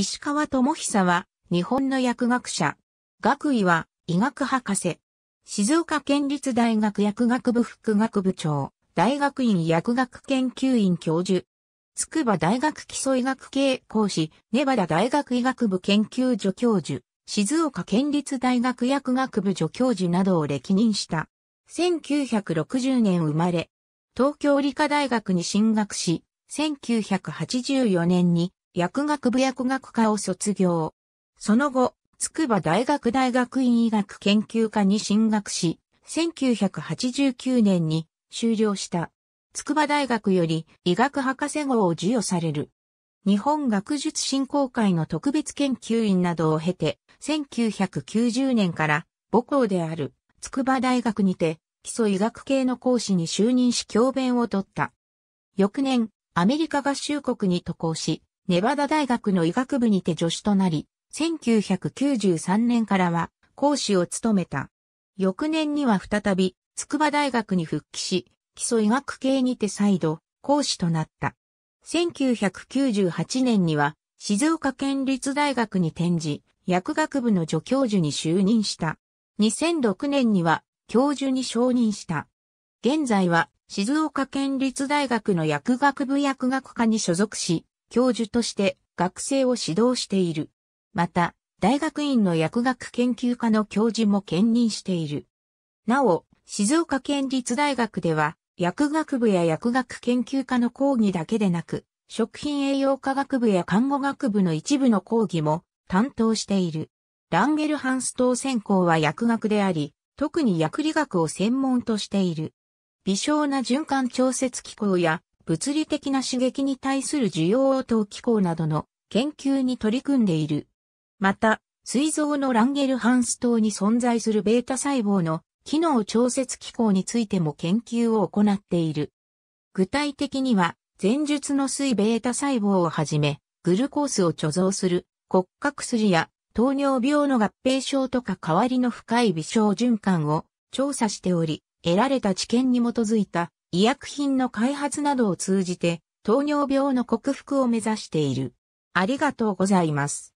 石川智久は日本の薬学者。学位は医学博士。静岡県立大学薬学部副学部長、大学院薬学研究院教授。筑波大学基礎医学系講師、ネバダ大学医学部研究助教授、静岡県立大学薬学部助教授などを歴任した。1960年生まれ、東京理科大学に進学し、1984年に薬学部薬学科を卒業。その後、筑波大学大学院医学研究科に進学し、1989年に修了した。筑波大学より医学博士号を授与される。日本学術振興会の特別研究員などを経て、1990年から母校である筑波大学にて基礎医学系の講師に就任し教鞭を取った。翌年、アメリカ合衆国に渡航し、ネバダ大学の医学部にて助手となり、1993年からは講師を務めた。翌年には再び、筑波大学に復帰し、基礎医学系にて再度、講師となった。1998年には、静岡県立大学に転じ、薬学部の助教授に就任した。2006年には、教授に承認した。現在は、静岡県立大学の薬学部薬学科に所属し、教授として学生を指導している。また、大学院の薬学研究科の教授も兼任している。なお、静岡県立大学では、薬学部や薬学研究科の講義だけでなく、食品栄養科学部や看護学部の一部の講義も担当している。ランゲルハンス島専攻は薬学であり、特に薬理学を専門としている。微小な循環調節機構や物理的な刺激に対する需要応答機構などの研究に取り組んでいる。また、膵臓のランゲルハンス島に存在するベータ細胞の機能調節機構についても研究を行っている。具体的には、前述の水ベータ細胞をはじめ、グルコースを貯蔵する骨格筋や糖尿病の合併症とか代わりの深い微小循環を調査しており、得られた知見に基づいた医薬品の開発などを通じて糖尿病の克服を目指している。ありがとうございます。